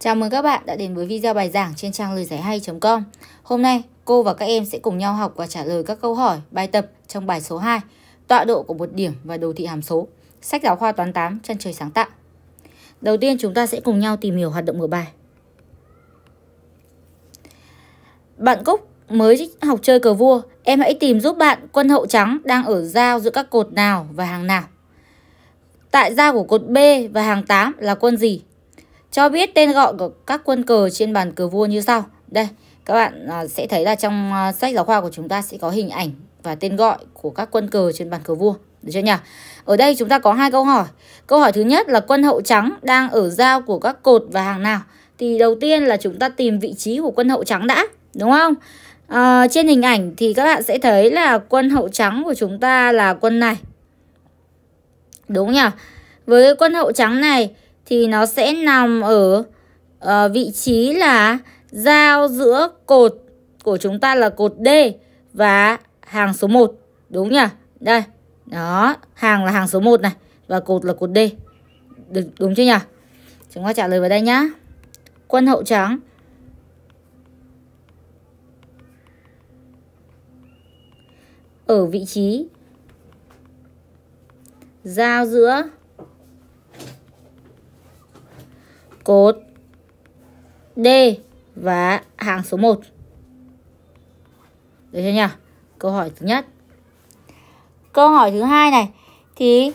Chào mừng các bạn đã đến với video bài giảng trên trang lời giải hay.com Hôm nay cô và các em sẽ cùng nhau học và trả lời các câu hỏi bài tập trong bài số 2 Tọa độ của một điểm và đồ thị hàm số Sách giáo khoa toán 8 chân trời sáng tạo Đầu tiên chúng ta sẽ cùng nhau tìm hiểu hoạt động của bài Bạn Cúc mới học chơi cờ vua Em hãy tìm giúp bạn quân hậu trắng đang ở giao giữa các cột nào và hàng nào Tại giao của cột B và hàng 8 là quân gì? cho biết tên gọi của các quân cờ trên bàn cờ vua như sau. Đây, các bạn à, sẽ thấy là trong à, sách giáo khoa của chúng ta sẽ có hình ảnh và tên gọi của các quân cờ trên bàn cờ vua. Được chưa nhỉ? Ở đây chúng ta có hai câu hỏi. Câu hỏi thứ nhất là quân hậu trắng đang ở giao của các cột và hàng nào? Thì đầu tiên là chúng ta tìm vị trí của quân hậu trắng đã, đúng không? À, trên hình ảnh thì các bạn sẽ thấy là quân hậu trắng của chúng ta là quân này. Đúng nhỉ? Với quân hậu trắng này thì nó sẽ nằm ở uh, vị trí là giao giữa cột của chúng ta là cột D và hàng số 1. Đúng nhỉ? Đây. Đó. Hàng là hàng số 1 này. Và cột là cột D. Được, đúng chưa nhỉ? Chúng ta trả lời vào đây nhá. Quân hậu trắng. Ở vị trí giao giữa cột. D và hàng số 1. Được chưa nhỉ? Câu hỏi thứ nhất. Câu hỏi thứ hai này thì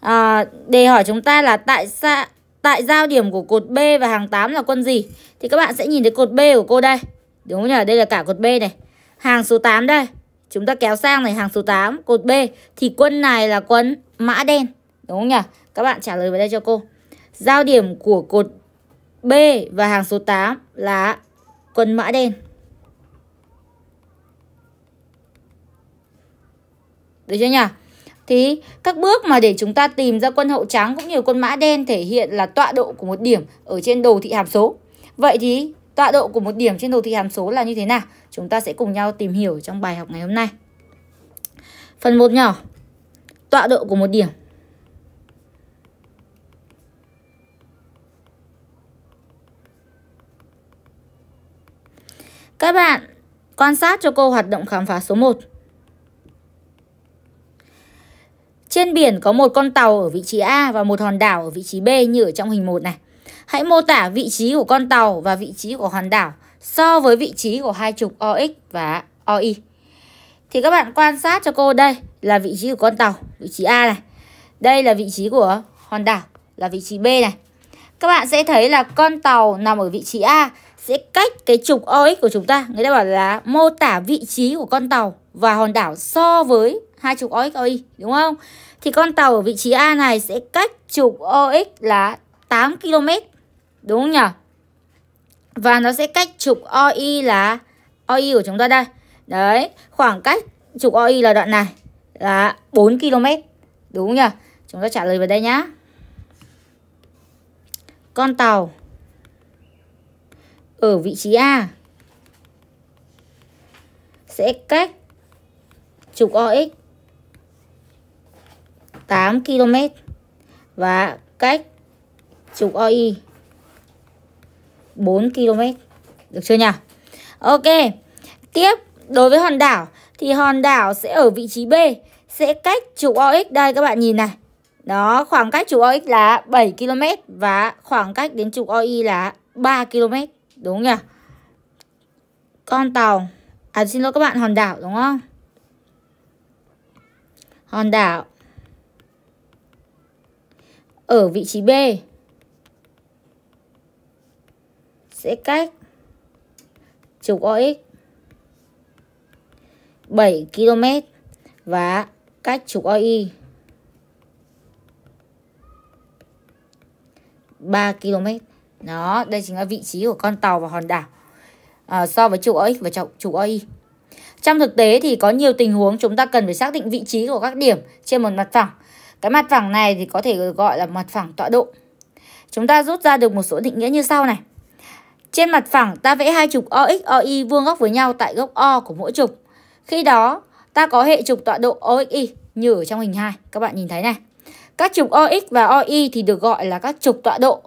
à, đề hỏi chúng ta là tại sao tại giao điểm của cột B và hàng 8 là quân gì? Thì các bạn sẽ nhìn thấy cột B của cô đây. Đúng không nhỉ? Đây là cả cột B này. Hàng số 8 đây. Chúng ta kéo sang này hàng số 8, cột B thì quân này là quân mã đen. Đúng không nhỉ? Các bạn trả lời vào đây cho cô. Giao điểm của cột B và hàng số 8 là quân mã đen. Được chưa nhỉ? Thì các bước mà để chúng ta tìm ra quân hậu trắng cũng như quân mã đen thể hiện là tọa độ của một điểm ở trên đồ thị hàm số. Vậy thì tọa độ của một điểm trên đồ thị hàm số là như thế nào? Chúng ta sẽ cùng nhau tìm hiểu trong bài học ngày hôm nay. Phần 1 nhỏ. Tọa độ của một điểm Các bạn quan sát cho cô hoạt động khám phá số 1. Trên biển có một con tàu ở vị trí A và một hòn đảo ở vị trí B như ở trong hình 1 này. Hãy mô tả vị trí của con tàu và vị trí của hòn đảo so với vị trí của hai trục OX và Oy. Thì các bạn quan sát cho cô đây là vị trí của con tàu, vị trí A này. Đây là vị trí của hòn đảo, là vị trí B này. Các bạn sẽ thấy là con tàu nằm ở vị trí A sẽ cách cái trục OX của chúng ta người ta bảo là mô tả vị trí của con tàu và hòn đảo so với hai trục OX OY đúng không? Thì con tàu ở vị trí A này sẽ cách trục OX là 8 km đúng không nhỉ? Và nó sẽ cách trục OY là OY của chúng ta đây. Đấy, khoảng cách trục OY là đoạn này là 4 km. Đúng không nhỉ? Chúng ta trả lời vào đây nhá. Con tàu ở vị trí A sẽ cách trục OX 8 km và cách trục OI 4 km. Được chưa nhỉ? Ok. Tiếp đối với hòn đảo thì hòn đảo sẽ ở vị trí B, sẽ cách trục OX đây các bạn nhìn này. Đó, khoảng cách trục OX là 7 km và khoảng cách đến trục OI là 3 km. Đúng nhỉ? Con tàu À xin lỗi các bạn, hòn đảo đúng không? Hòn đảo Ở vị trí B Sẽ cách Trục OX 7 km Và cách trục OY 3 km đó, đây chính là vị trí của con tàu và hòn đảo à, so với trục OX và trục OI. Trong thực tế thì có nhiều tình huống chúng ta cần phải xác định vị trí của các điểm trên một mặt phẳng. Cái mặt phẳng này thì có thể gọi là mặt phẳng tọa độ. Chúng ta rút ra được một số định nghĩa như sau này. Trên mặt phẳng ta vẽ hai trục OX, OY vuông góc với nhau tại góc O của mỗi trục. Khi đó ta có hệ trục tọa độ OXY như ở trong hình 2. Các bạn nhìn thấy này. Các trục OX và OY thì được gọi là các trục tọa độ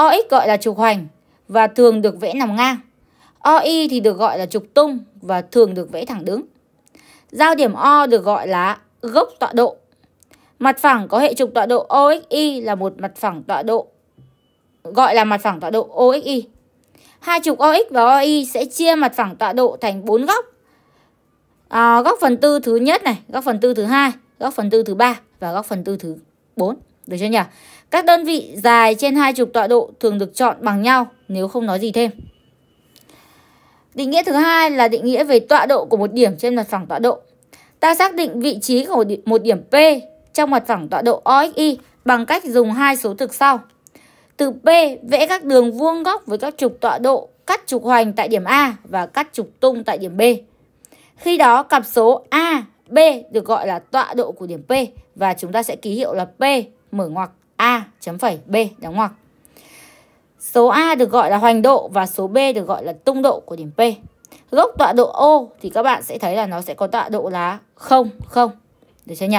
OX gọi là trục hoành và thường được vẽ nằm ngang. Oy thì được gọi là trục tung và thường được vẽ thẳng đứng. Giao điểm O được gọi là gốc tọa độ. Mặt phẳng có hệ trục tọa độ OXI là một mặt phẳng tọa độ gọi là mặt phẳng tọa độ OXI. Hai trục OX và Oy sẽ chia mặt phẳng tọa độ thành bốn góc. À, góc phần tư thứ nhất này, góc phần tư thứ hai, góc phần tư thứ ba và góc phần tư thứ bốn. Được chưa nhỉ? Các đơn vị dài trên hai chục tọa độ thường được chọn bằng nhau nếu không nói gì thêm. Định nghĩa thứ hai là định nghĩa về tọa độ của một điểm trên mặt phẳng tọa độ. Ta xác định vị trí của một điểm P trong mặt phẳng tọa độ OXY bằng cách dùng hai số thực sau. Từ P vẽ các đường vuông góc với các trục tọa độ cắt trục hoành tại điểm A và cắt trục tung tại điểm B. Khi đó cặp số A, B được gọi là tọa độ của điểm P và chúng ta sẽ ký hiệu là P mở ngoặc A chấm phẩy B đóng ngoặc. Số A được gọi là hoành độ và số B được gọi là tung độ của điểm P. Gốc tọa độ O thì các bạn sẽ thấy là nó sẽ có tọa độ là 0, 0. Được chưa nhỉ?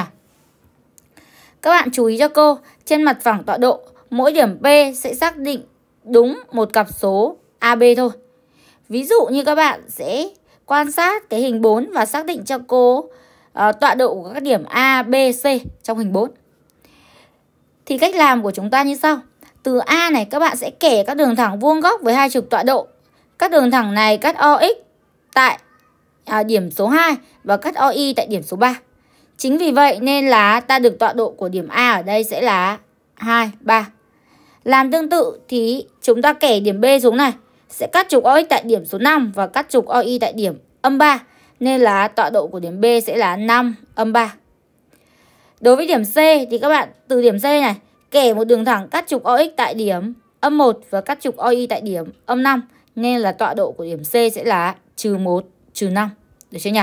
Các bạn chú ý cho cô, trên mặt phẳng tọa độ, mỗi điểm P sẽ xác định đúng một cặp số AB thôi. Ví dụ như các bạn sẽ quan sát cái hình 4 và xác định cho cô uh, tọa độ của các điểm A, B, C trong hình 4. Thì cách làm của chúng ta như sau. Từ A này các bạn sẽ kẻ các đường thẳng vuông góc với hai trục tọa độ. Các đường thẳng này cắt OX tại à, điểm số 2 và cắt OY tại điểm số 3. Chính vì vậy nên là ta được tọa độ của điểm A ở đây sẽ là 2, 3. Làm tương tự thì chúng ta kẻ điểm B xuống này sẽ cắt trục OX tại điểm số 5 và cắt trục OY tại điểm âm 3. Nên là tọa độ của điểm B sẽ là 5 âm 3. Đối với điểm C thì các bạn từ điểm C này kẻ một đường thẳng cắt trục OX tại điểm âm 1 và cắt trục OY tại điểm âm 5 nên là tọa độ của điểm C sẽ là trừ 1, trừ 5. Được chưa nhỉ?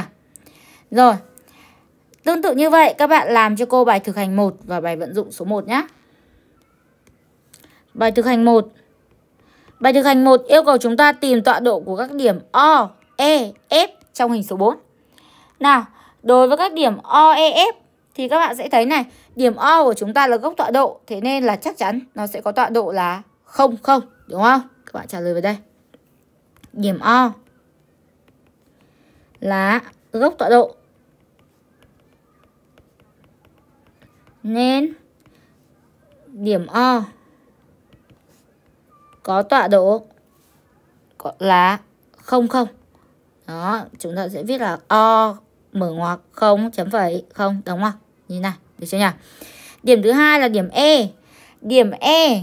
Rồi. Tương tự như vậy các bạn làm cho cô bài thực hành 1 và bài vận dụng số 1 nhé. Bài thực hành 1 Bài thực hành 1 yêu cầu chúng ta tìm tọa độ của các điểm O, E, F trong hình số 4. Nào, đối với các điểm O, E, F thì các bạn sẽ thấy này, điểm O của chúng ta là gốc tọa độ, thế nên là chắc chắn nó sẽ có tọa độ là 0 0, đúng không? Các bạn trả lời vào đây. Điểm O là gốc tọa độ. Nên điểm O có tọa độ là 0 0. Đó, chúng ta sẽ viết là O mở ngoặc 0 chấm phẩy 0 đúng không? như này được chưa nhỉ điểm thứ hai là điểm e điểm e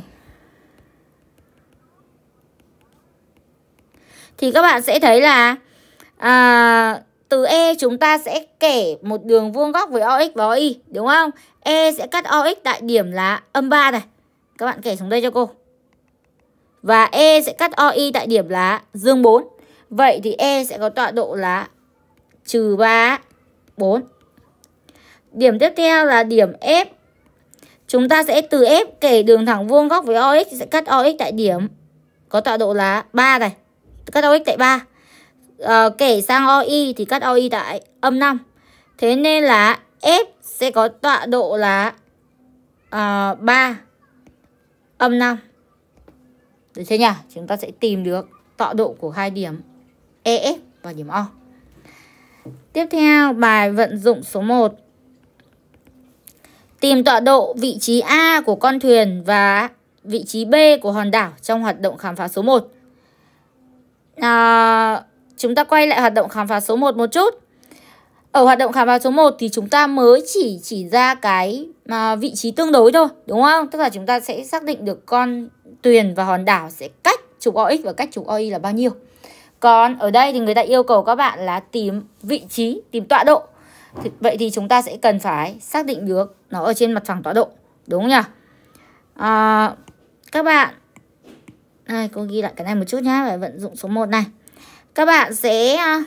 thì các bạn sẽ thấy là à, từ E chúng ta sẽ kẻ một đường vuông góc với OX và OI đúng không? E sẽ cắt OX tại điểm là âm 3 này. Các bạn kẻ xuống đây cho cô. Và E sẽ cắt Oy tại điểm là dương 4. Vậy thì E sẽ có tọa độ là trừ 3, 4. Điểm tiếp theo là điểm F. Chúng ta sẽ từ F kể đường thẳng vuông góc với OX sẽ cắt OX tại điểm có tọa độ là 3 này. Cắt OX tại 3. À, ờ, kể sang OI thì cắt OI tại âm 5. Thế nên là F sẽ có tọa độ là uh, ờ, 3 âm 5. Được chưa nhỉ? Chúng ta sẽ tìm được tọa độ của hai điểm EF và điểm O. Tiếp theo bài vận dụng số 1 Tìm tọa độ vị trí A của con thuyền và vị trí B của hòn đảo trong hoạt động khám phá số 1. À, chúng ta quay lại hoạt động khám phá số 1 một chút. Ở hoạt động khám phá số 1 thì chúng ta mới chỉ chỉ ra cái mà vị trí tương đối thôi, đúng không? Tức là chúng ta sẽ xác định được con thuyền và hòn đảo sẽ cách trục OX và cách trục OY là bao nhiêu. Còn ở đây thì người ta yêu cầu các bạn là tìm vị trí, tìm tọa độ thì, vậy thì chúng ta sẽ cần phải xác định được nó ở trên mặt phẳng tọa độ đúng nhỉ à, các bạn đây cô ghi lại cái này một chút nhá phải vận dụng số 1 này các bạn sẽ à,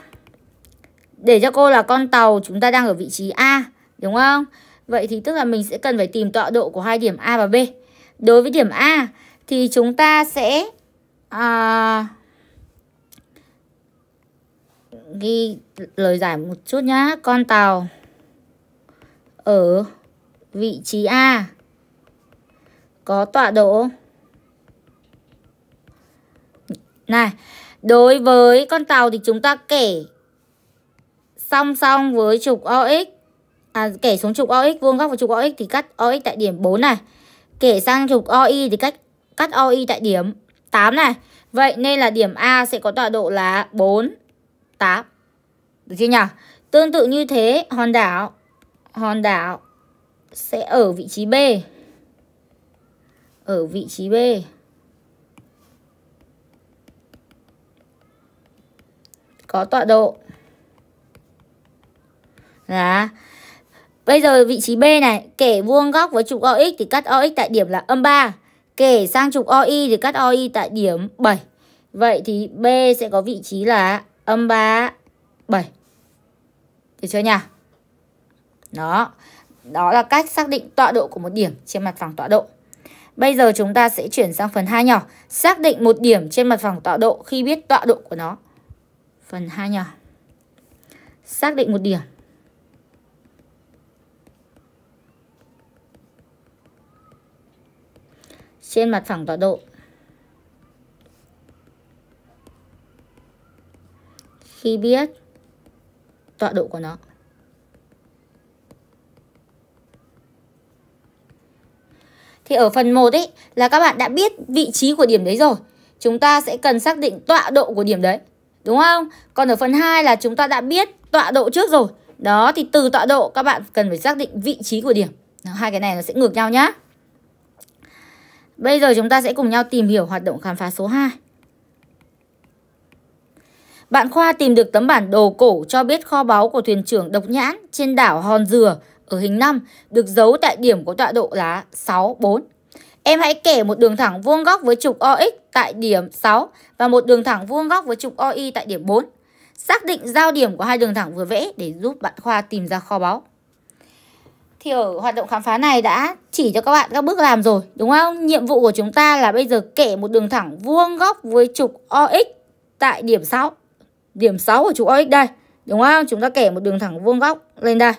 để cho cô là con tàu chúng ta đang ở vị trí A đúng không vậy thì tức là mình sẽ cần phải tìm tọa độ của hai điểm A và B đối với điểm A thì chúng ta sẽ à, ghi lời giải một chút nhá. Con tàu ở vị trí A có tọa độ này đối với con tàu thì chúng ta kể song song với trục OX à, kể xuống trục OX vuông góc vào trục OX thì cắt OX tại điểm 4 này kể sang trục OI thì cách cắt OI tại điểm 8 này vậy nên là điểm A sẽ có tọa độ là 4 8. Được chưa nhỉ? Tương tự như thế, hòn đảo hòn đảo sẽ ở vị trí B. Ở vị trí B. Có tọa độ là Bây giờ vị trí B này, kẻ vuông góc với trục OX thì cắt OX tại điểm là âm 3. kẻ sang trục OY thì cắt OY tại điểm 7. Vậy thì B sẽ có vị trí là âm 3 7 được chưa nhỉ đó đó là cách xác định tọa độ của một điểm trên mặt phẳng tọa độ Bây giờ chúng ta sẽ chuyển sang phần 2 nhỏ Xác định một điểm trên mặt phẳng tọa độ khi biết tọa độ của nó Phần 2 nhỏ Xác định một điểm Trên mặt phẳng tọa độ khi biết tọa độ của nó. Thì ở phần 1 ấy là các bạn đã biết vị trí của điểm đấy rồi. Chúng ta sẽ cần xác định tọa độ của điểm đấy. Đúng không? Còn ở phần 2 là chúng ta đã biết tọa độ trước rồi. Đó thì từ tọa độ các bạn cần phải xác định vị trí của điểm. Đó, hai cái này nó sẽ ngược nhau nhá. Bây giờ chúng ta sẽ cùng nhau tìm hiểu hoạt động khám phá số 2. Bạn Khoa tìm được tấm bản đồ cổ cho biết kho báu của thuyền trưởng Độc Nhãn trên đảo Hòn Dừa ở hình 5 được giấu tại điểm có tọa độ là 64. Em hãy kẻ một đường thẳng vuông góc với trục OX tại điểm 6 và một đường thẳng vuông góc với trục OY tại điểm 4. Xác định giao điểm của hai đường thẳng vừa vẽ để giúp bạn Khoa tìm ra kho báu. Thì ở hoạt động khám phá này đã chỉ cho các bạn các bước làm rồi, đúng không? Nhiệm vụ của chúng ta là bây giờ kẻ một đường thẳng vuông góc với trục OX tại điểm 6 điểm 6 của trục OX đây. Đúng không? Chúng ta kẻ một đường thẳng vuông góc lên đây.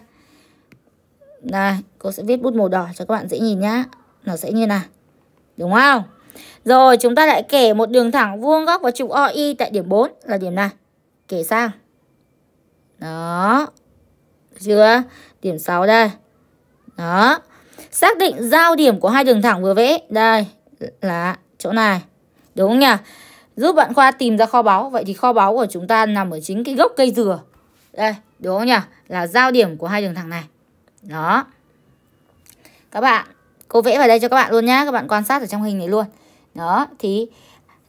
Này, cô sẽ viết bút màu đỏ cho các bạn dễ nhìn nhá. Nó sẽ như nào, Đúng không? Rồi, chúng ta lại kẻ một đường thẳng vuông góc vào trục OI tại điểm 4 là điểm này. Kể sang. Đó. chưa? Điểm 6 đây. Đó. Xác định giao điểm của hai đường thẳng vừa vẽ. Đây là chỗ này. Đúng không nhỉ? giúp bạn Khoa tìm ra kho báu. Vậy thì kho báu của chúng ta nằm ở chính cái gốc cây dừa. Đây, đúng không nhỉ? Là giao điểm của hai đường thẳng này. Đó. Các bạn, cô vẽ vào đây cho các bạn luôn nhá. Các bạn quan sát ở trong hình này luôn. Đó, thì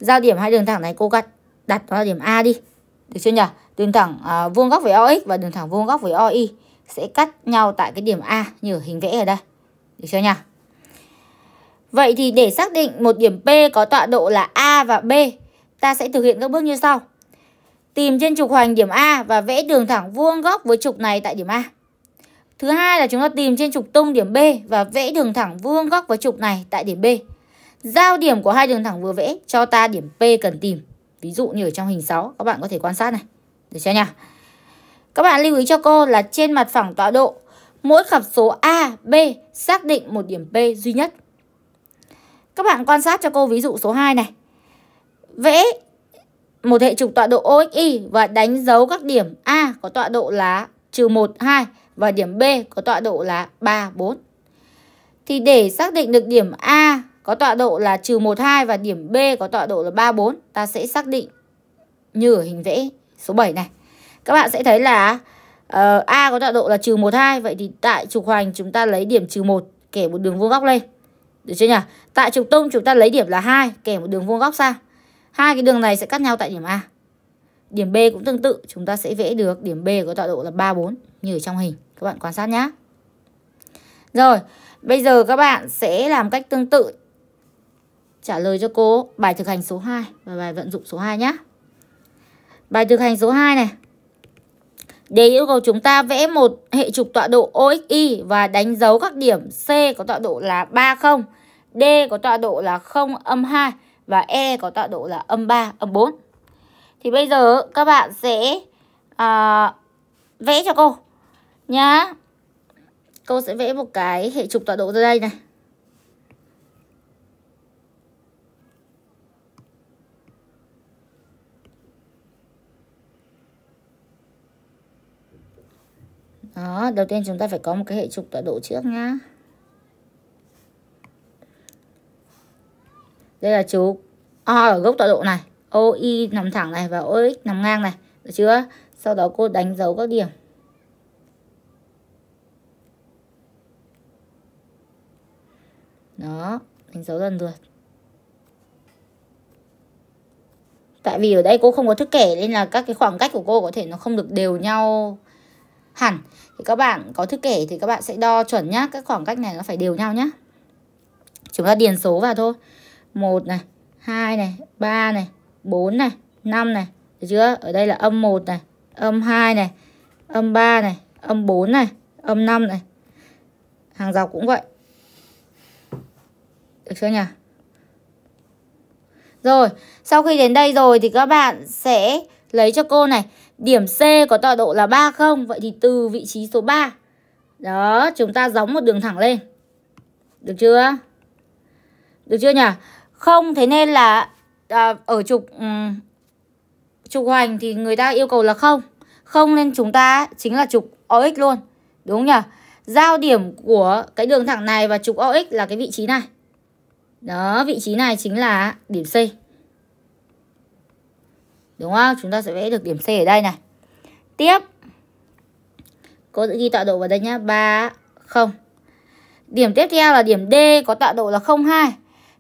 giao điểm hai đường thẳng này cô đặt đặt vào điểm A đi. Được chưa nhỉ? Đường thẳng à, vuông góc với OX và đường thẳng vuông góc với OY sẽ cắt nhau tại cái điểm A như ở hình vẽ ở đây. Được chưa nhỉ? Vậy thì để xác định một điểm P có tọa độ là A và B ta sẽ thực hiện các bước như sau. Tìm trên trục hoành điểm A và vẽ đường thẳng vuông góc với trục này tại điểm A. Thứ hai là chúng ta tìm trên trục tung điểm B và vẽ đường thẳng vuông góc với trục này tại điểm B. Giao điểm của hai đường thẳng vừa vẽ cho ta điểm P cần tìm. Ví dụ như ở trong hình 6 các bạn có thể quan sát này. Được chưa nhỉ? Các bạn lưu ý cho cô là trên mặt phẳng tọa độ, mỗi cặp số A, B xác định một điểm P duy nhất. Các bạn quan sát cho cô ví dụ số 2 này vẽ một hệ trục tọa độ OXY và đánh dấu các điểm A có tọa độ là trừ 1, 2 và điểm B có tọa độ là 3, 4. Thì để xác định được điểm A có tọa độ là trừ 1, 2 và điểm B có tọa độ là 3, 4, ta sẽ xác định như ở hình vẽ số 7 này. Các bạn sẽ thấy là uh, A có tọa độ là trừ 1, 2, vậy thì tại trục hoành chúng ta lấy điểm trừ 1 kẻ một đường vuông góc lên. Được chưa nhỉ? Tại trục tung chúng ta lấy điểm là 2 kẻ một đường vuông góc sang hai cái đường này sẽ cắt nhau tại điểm A điểm B cũng tương tự chúng ta sẽ vẽ được điểm B có tọa độ là 3 4 như ở trong hình các bạn quan sát nhé rồi bây giờ các bạn sẽ làm cách tương tự trả lời cho cô bài thực hành số 2 và bài vận dụng số 2 nhé bài thực hành số 2 này Đề yêu cầu chúng ta vẽ một hệ trục tọa độ OXY và đánh dấu các điểm C có tọa độ là 30, D có tọa độ là 0 âm 2 và E có tọa độ là âm 3, âm 4. Thì bây giờ các bạn sẽ à, vẽ cho cô nhá. Cô sẽ vẽ một cái hệ trục tọa độ ra đây này. Đó, đầu tiên chúng ta phải có một cái hệ trục tọa độ trước nhá. đây là chú O ở gốc tọa độ này OI nằm thẳng này và OX nằm ngang này được chưa sau đó cô đánh dấu các điểm đó đánh dấu dần rồi tại vì ở đây cô không có thức kẻ nên là các cái khoảng cách của cô có thể nó không được đều nhau hẳn thì các bạn có thức kẻ thì các bạn sẽ đo chuẩn nhá các khoảng cách này nó phải đều nhau nhá chúng ta điền số vào thôi 1 này, 2 này, 3 này, 4 này, 5 này. Được chưa? Ở đây là âm 1 này, âm 2 này, âm 3 này, âm 4 này, âm 5 này. Hàng dọc cũng vậy. Được chưa nhỉ? Rồi, sau khi đến đây rồi thì các bạn sẽ lấy cho cô này điểm C có tọa độ là 3 không? Vậy thì từ vị trí số 3 đó, chúng ta gióng một đường thẳng lên. Được chưa? Được chưa nhỉ? không thế nên là à, ở trục um, trục hoành thì người ta yêu cầu là không không nên chúng ta chính là trục OX luôn đúng nhỉ giao điểm của cái đường thẳng này và trục OX là cái vị trí này đó vị trí này chính là điểm C đúng không chúng ta sẽ vẽ được điểm C ở đây này tiếp cô sẽ ghi tọa độ vào đây nhá ba không điểm tiếp theo là điểm D có tọa độ là 02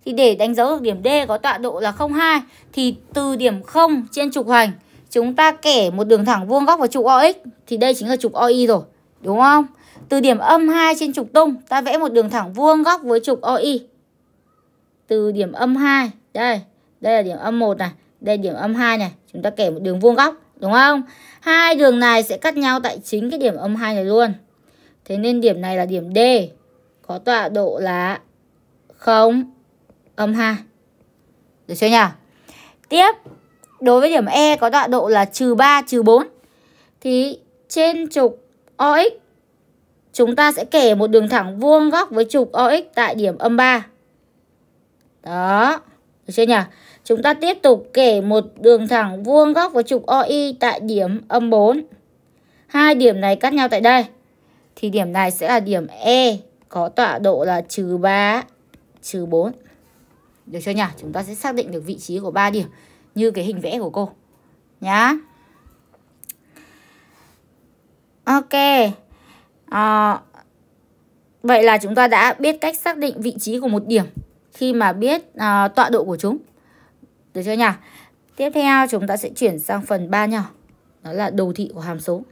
thì để đánh dấu được điểm D có tọa độ là 02 thì từ điểm 0 trên trục hoành chúng ta kẻ một đường thẳng vuông góc vào trục OX thì đây chính là trục OI rồi, đúng không? Từ điểm âm 2 trên trục tung ta vẽ một đường thẳng vuông góc với trục OI. Từ điểm âm 2, đây, đây là điểm âm 1 này, đây là điểm âm 2 này, chúng ta kẻ một đường vuông góc, đúng không? Hai đường này sẽ cắt nhau tại chính cái điểm âm 2 này luôn. Thế nên điểm này là điểm D có tọa độ là 0 âm 2 Được chưa nhỉ? Tiếp Đối với điểm E có tọa độ là trừ 3, trừ 4 Thì trên trục OX Chúng ta sẽ kẻ một đường thẳng vuông góc với trục OX tại điểm âm 3 Đó Được chưa nhỉ? Chúng ta tiếp tục kẻ một đường thẳng vuông góc với trục OY tại điểm âm 4 Hai điểm này cắt nhau tại đây Thì điểm này sẽ là điểm E có tọa độ là trừ 3, trừ 4 được chưa nhỉ? Chúng ta sẽ xác định được vị trí của 3 điểm như cái hình vẽ của cô. Nhá. Ok. À, vậy là chúng ta đã biết cách xác định vị trí của một điểm khi mà biết à, tọa độ của chúng. Được chưa nhỉ? Tiếp theo chúng ta sẽ chuyển sang phần 3 nhỏ. Đó là đồ thị của hàm số.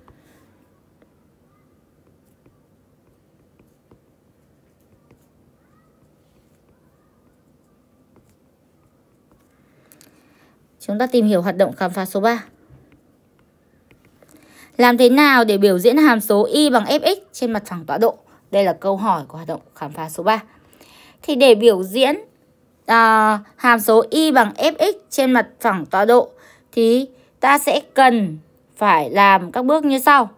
Chúng ta tìm hiểu hoạt động khám phá số 3. Làm thế nào để biểu diễn hàm số y bằng fx trên mặt phẳng tọa độ? Đây là câu hỏi của hoạt động khám phá số 3. Thì để biểu diễn à, hàm số y bằng fx trên mặt phẳng tọa độ thì ta sẽ cần phải làm các bước như sau.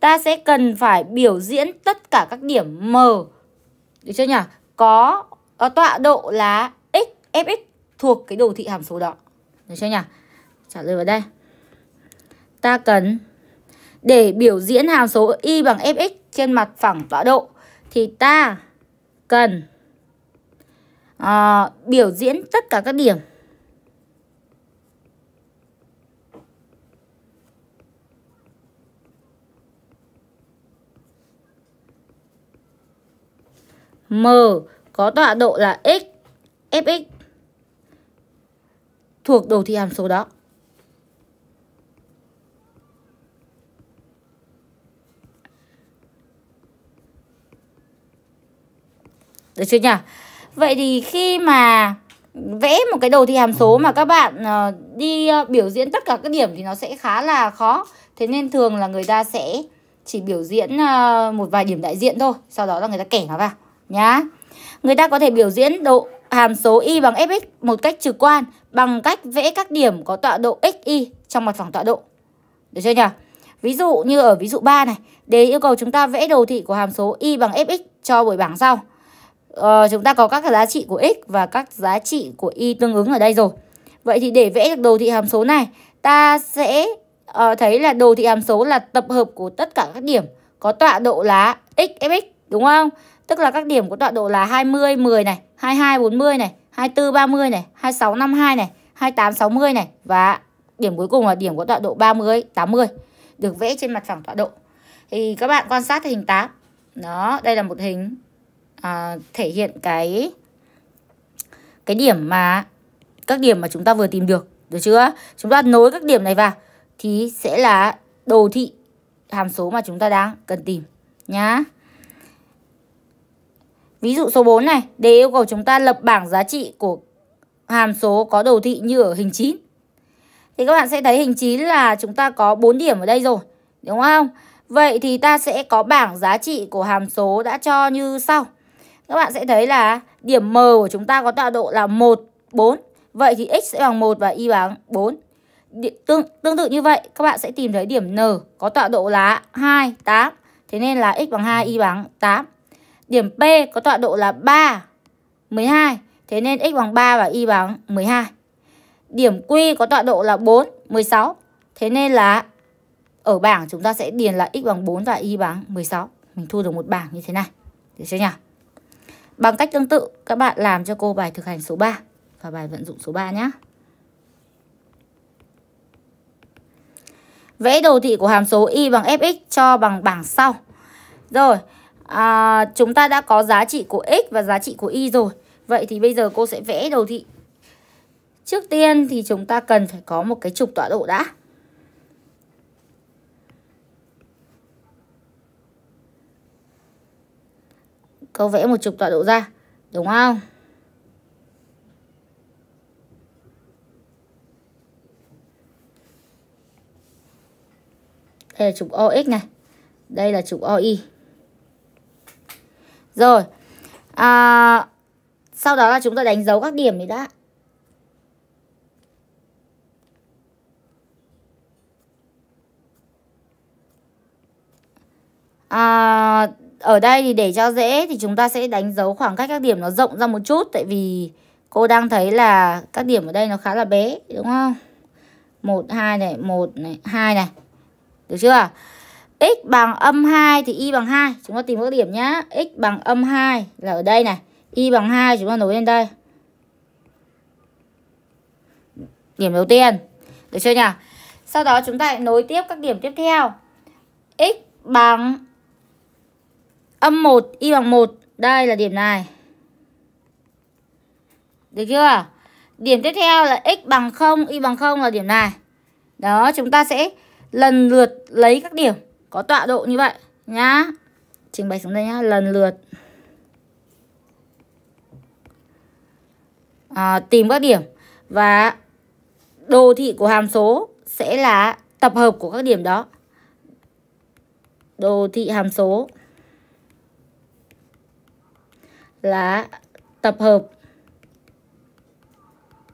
Ta sẽ cần phải biểu diễn tất cả các điểm m được chưa nhỉ? Có, có à, tọa độ là x fx thuộc cái đồ thị hàm số đó. Được chưa nhỉ? Trả lời vào đây. Ta cần để biểu diễn hàm số y bằng fx trên mặt phẳng tọa độ thì ta cần à, biểu diễn tất cả các điểm M có tọa độ là x, fx thuộc đồ thị hàm số đó. Được chưa nhỉ? Vậy thì khi mà vẽ một cái đồ thị hàm số mà các bạn ờ, đi ờ, biểu diễn tất cả các điểm thì nó sẽ khá là khó. Thế nên thường là người ta sẽ chỉ biểu diễn ờ, một vài điểm đại diện thôi, sau đó là người ta kẻ nó vào nhá. Người ta có thể biểu diễn độ hàm số y bằng fx một cách trực quan bằng cách vẽ các điểm có tọa độ xy trong mặt phẳng tọa độ. Được chưa nhỉ? Ví dụ như ở ví dụ 3 này, đề yêu cầu chúng ta vẽ đồ thị của hàm số y bằng fx cho buổi bảng sau. Ờ, chúng ta có các giá trị của x và các giá trị của y tương ứng ở đây rồi. Vậy thì để vẽ được đồ thị hàm số này, ta sẽ uh, thấy là đồ thị hàm số là tập hợp của tất cả các điểm có tọa độ là x, fx, đúng không? Tức là các điểm của tọa độ là 20, 10 này, 22, 40 này, 24, 30 này, 26, 52 này, 28, 60 này và điểm cuối cùng là điểm của tọa độ 30, 80 được vẽ trên mặt phẳng tọa độ. Thì các bạn quan sát hình 8. Đó, đây là một hình à, thể hiện cái cái điểm mà các điểm mà chúng ta vừa tìm được, được chưa? Chúng ta nối các điểm này vào thì sẽ là đồ thị hàm số mà chúng ta đang cần tìm nhá. Ví dụ số 4 này, đề yêu cầu chúng ta lập bảng giá trị của hàm số có đồ thị như ở hình 9. Thì các bạn sẽ thấy hình 9 là chúng ta có 4 điểm ở đây rồi, đúng không? Vậy thì ta sẽ có bảng giá trị của hàm số đã cho như sau. Các bạn sẽ thấy là điểm M của chúng ta có tọa độ là 1, 4. Vậy thì x sẽ bằng 1 và y bằng 4. Tương, tương tự như vậy, các bạn sẽ tìm thấy điểm N có tọa độ là 2, 8. Thế nên là x bằng 2, y bằng 8. Điểm P có tọa độ là 3, 12. Thế nên x bằng 3 và y bằng 12. Điểm Q có tọa độ là 4, 16. Thế nên là ở bảng chúng ta sẽ điền là x bằng 4 và y bằng 16. Mình thu được một bảng như thế này. Được chưa nhỉ? Bằng cách tương tự, các bạn làm cho cô bài thực hành số 3 và bài vận dụng số 3 nhé. Vẽ đồ thị của hàm số y bằng fx cho bằng bảng sau. Rồi, à, chúng ta đã có giá trị của x và giá trị của y rồi. Vậy thì bây giờ cô sẽ vẽ đồ thị. Trước tiên thì chúng ta cần phải có một cái trục tọa độ đã. Cô vẽ một trục tọa độ ra, đúng không? Đây là trục OX này. Đây là trục OY. Rồi à, Sau đó là chúng ta đánh dấu các điểm này đã à, Ở đây thì để cho dễ Thì chúng ta sẽ đánh dấu khoảng cách các điểm nó rộng ra một chút Tại vì cô đang thấy là các điểm ở đây nó khá là bé Đúng không? một hai này một này hai này Được chưa? x bằng âm 2 thì y bằng 2 chúng ta tìm các điểm nhá x bằng âm 2 là ở đây này y bằng 2 chúng ta nối lên đây điểm đầu tiên được chưa nhỉ sau đó chúng ta lại nối tiếp các điểm tiếp theo x bằng âm 1 y bằng 1 đây là điểm này được chưa điểm tiếp theo là x bằng 0 y bằng 0 là điểm này đó chúng ta sẽ lần lượt lấy các điểm có tọa độ như vậy nhá trình bày xuống đây nhá lần lượt à, tìm các điểm và đồ thị của hàm số sẽ là tập hợp của các điểm đó đồ thị hàm số là tập hợp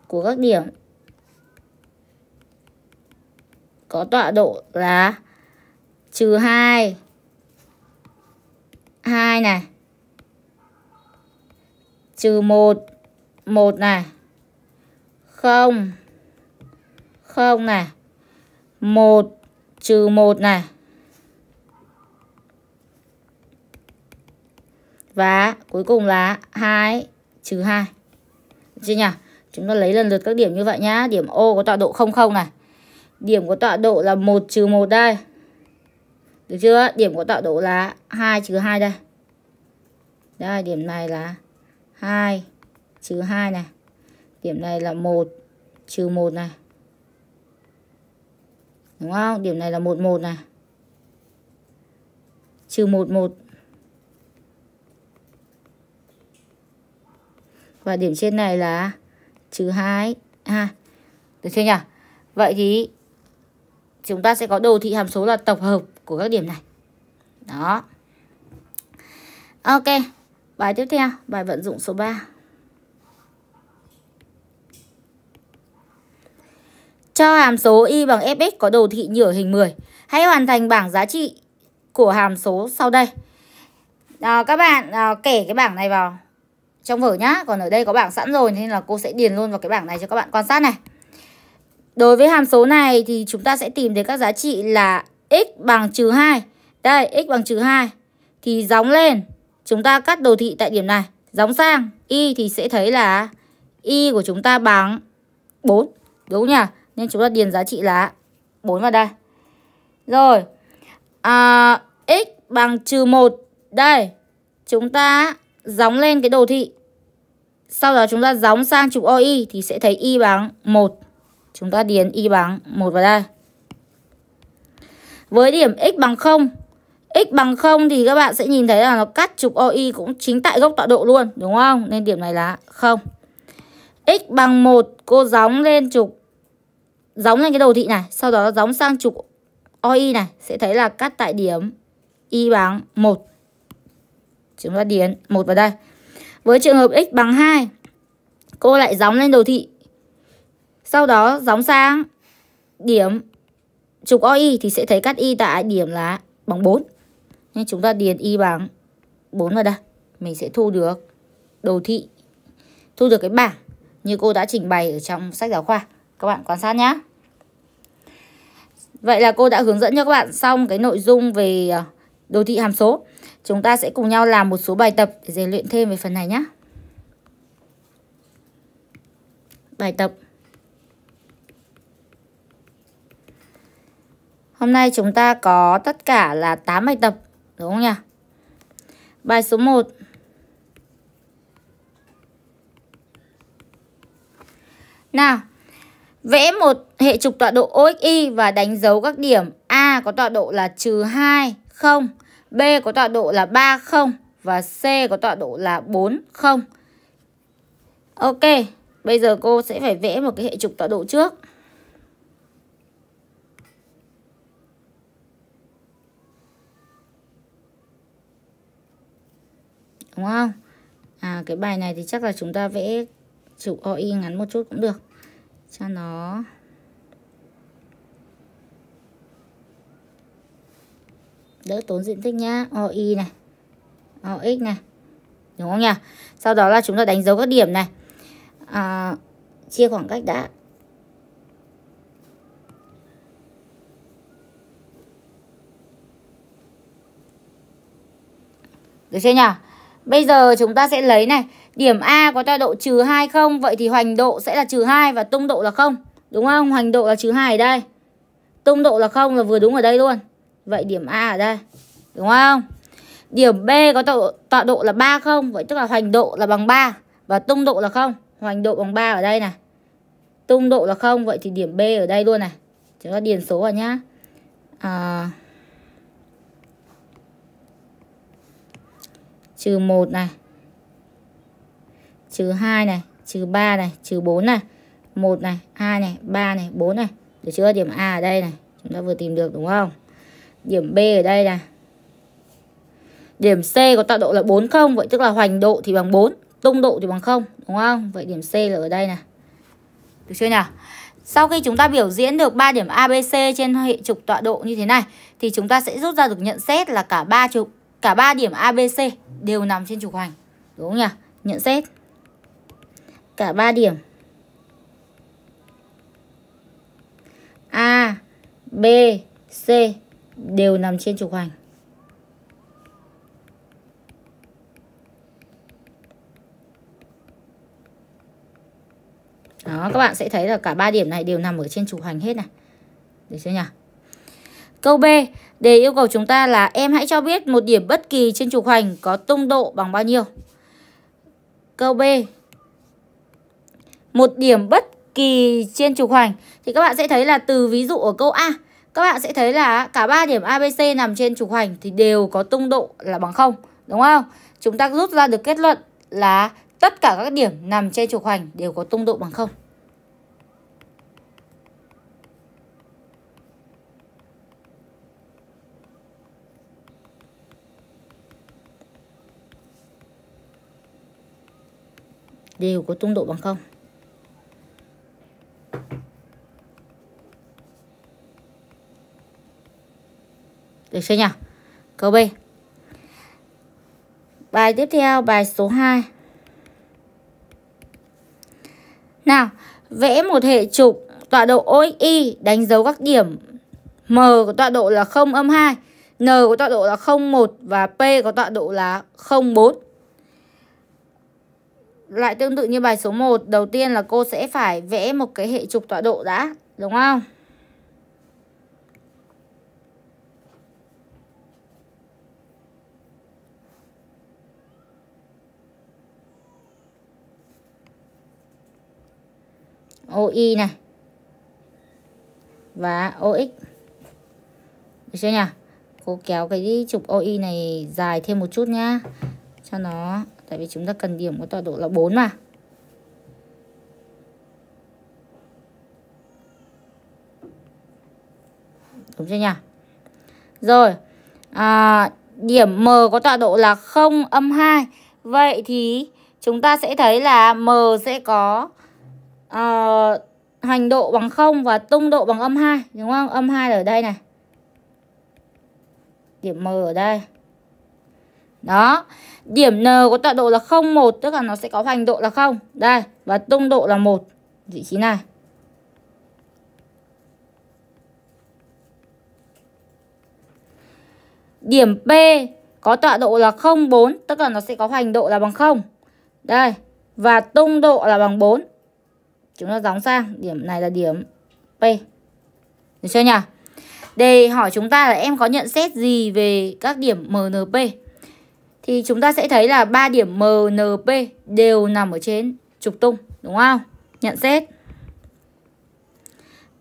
của các điểm có tọa độ là trừ 2 2 này trừ 1 1 này 0 0 này 1 trừ 1 này và cuối cùng là 2 trừ 2 Được chưa nhỉ chúng ta lấy lần lượt các điểm như vậy nhá điểm O có tọa độ 00 này điểm có tọa độ là 1 trừ 1 đây được chưa? Điểm của tọa độ là 2 trừ 2 đây. Đây, điểm này là 2 trừ 2 này. Điểm này là 1 trừ 1 này. Đúng không? Điểm này là 1, 1 này. Trừ 1, 1. Và điểm trên này là trừ 2. Ha. Được chưa nhỉ? Vậy thì chúng ta sẽ có đồ thị hàm số là tập hợp của các điểm này đó ok bài tiếp theo bài vận dụng số 3 Cho hàm số y bằng fx có đồ thị như hình 10. Hãy hoàn thành bảng giá trị của hàm số sau đây. À, các bạn à, kể cái bảng này vào trong vở nhá. Còn ở đây có bảng sẵn rồi nên là cô sẽ điền luôn vào cái bảng này cho các bạn quan sát này. Đối với hàm số này thì chúng ta sẽ tìm đến các giá trị là x bằng trừ 2. Đây, x bằng trừ 2. Thì gióng lên. Chúng ta cắt đồ thị tại điểm này. Gióng sang. Y thì sẽ thấy là Y của chúng ta bằng 4. Đúng nhỉ? Nên chúng ta điền giá trị là 4 vào đây. Rồi. À, x bằng trừ 1. Đây. Chúng ta gióng lên cái đồ thị. Sau đó chúng ta gióng sang trục OI thì sẽ thấy Y bằng 1. Chúng ta điền Y bằng 1 vào đây với điểm x bằng 0 x bằng 0 thì các bạn sẽ nhìn thấy là nó cắt trục OI cũng chính tại gốc tọa độ luôn đúng không? Nên điểm này là 0. x bằng 1 cô gióng lên trục gióng lên cái đồ thị này, sau đó gióng sang trục OI này sẽ thấy là cắt tại điểm y bằng 1. Chúng ta điền 1 vào đây. Với trường hợp x bằng 2 cô lại gióng lên đồ thị. Sau đó gióng sang điểm Trục OI thì sẽ thấy cắt Y tại điểm là bằng 4. Nên chúng ta điền Y bằng 4 vào đây. Mình sẽ thu được đồ thị. Thu được cái bảng như cô đã trình bày ở trong sách giáo khoa. Các bạn quan sát nhé. Vậy là cô đã hướng dẫn cho các bạn xong cái nội dung về ờ, đồ thị hàm số. Chúng ta sẽ cùng nhau làm một số bài tập để rèn luyện thêm về phần này nhé. Bài tập Hôm nay chúng ta có tất cả là 8 bài tập, đúng không nhỉ? Bài số 1 Nào, vẽ một hệ trục tọa độ OXY và đánh dấu các điểm A có tọa độ là trừ 2, 0, B có tọa độ là 3, 0 và C có tọa độ là 4, 0. Ok, bây giờ cô sẽ phải vẽ một cái hệ trục tọa độ trước. đúng không à cái bài này thì chắc là chúng ta vẽ chụp OI ngắn một chút cũng được cho nó đỡ tốn diện tích nhá OI này OX này đúng không nhỉ sau đó là chúng ta đánh dấu các điểm này à, chia khoảng cách đã được chưa nhỉ Bây giờ chúng ta sẽ lấy này, điểm A có tọa độ trừ 2 không? Vậy thì hoành độ sẽ là trừ 2 và tung độ là không Đúng không? Hoành độ là trừ 2 ở đây. Tung độ là không là vừa đúng ở đây luôn. Vậy điểm A ở đây. Đúng không? Điểm B có tọa độ, tọa độ là 3 không? Vậy tức là hoành độ là bằng 3 và tung độ là không. Hoành độ bằng 3 ở đây này. Tung độ là không vậy thì điểm B ở đây luôn này. Chúng ta điền số vào nhá. À trừ 1 này trừ 2 này trừ 3 này trừ 4 này 1 này 2 này 3 này 4 này được chưa điểm A ở đây này chúng ta vừa tìm được đúng không điểm B ở đây này điểm C có tọa độ là 4 không vậy tức là hoành độ thì bằng 4 tung độ thì bằng 0 đúng không vậy điểm C là ở đây này được chưa nhỉ sau khi chúng ta biểu diễn được 3 điểm ABC trên hệ trục tọa độ như thế này thì chúng ta sẽ rút ra được nhận xét là cả ba trục Cả ba điểm ABC đều nằm trên trục hoành. Đúng không nhỉ? Nhận xét. Cả ba điểm A, B, C đều nằm trên trục hoành. Đó, các bạn sẽ thấy là cả ba điểm này đều nằm ở trên trục hoành hết này. Được chưa nhỉ? Câu B, Đề yêu cầu chúng ta là em hãy cho biết một điểm bất kỳ trên trục hoành có tung độ bằng bao nhiêu. Câu B. Một điểm bất kỳ trên trục hoành thì các bạn sẽ thấy là từ ví dụ ở câu A, các bạn sẽ thấy là cả ba điểm ABC nằm trên trục hoành thì đều có tung độ là bằng không, đúng không? Chúng ta rút ra được kết luận là tất cả các điểm nằm trên trục hoành đều có tung độ bằng không. đều có tung độ bằng không được chưa nhỉ câu B bài tiếp theo bài số 2 nào vẽ một hệ trục tọa độ OXY đánh dấu các điểm M có tọa độ là 0 âm 2 N có tọa độ là 01 và P có tọa độ là 04 lại tương tự như bài số 1, đầu tiên là cô sẽ phải vẽ một cái hệ trục tọa độ đã, đúng không? OI này và OX được chưa nhỉ? Cô kéo cái trục OI này dài thêm một chút nhá cho nó tại vì chúng ta cần điểm có tọa độ là 4 mà đúng chưa nhỉ rồi à, điểm M có tọa độ là 0 âm 2 vậy thì chúng ta sẽ thấy là M sẽ có uh, hành độ bằng 0 và tung độ bằng âm 2 đúng không âm 2 ở đây này điểm M ở đây đó Điểm N có tọa độ là 01 tức là nó sẽ có hoành độ là 0. Đây, và tung độ là 1 vị trí này. Điểm P có tọa độ là 04 tức là nó sẽ có hoành độ là bằng 0. Đây, và tung độ là bằng 4. Chúng ta đóng sang, điểm này là điểm P. Được chưa nhỉ? Đề hỏi chúng ta là em có nhận xét gì về các điểm MNP? thì chúng ta sẽ thấy là ba điểm MNP đều nằm ở trên trục tung, đúng không? Nhận xét.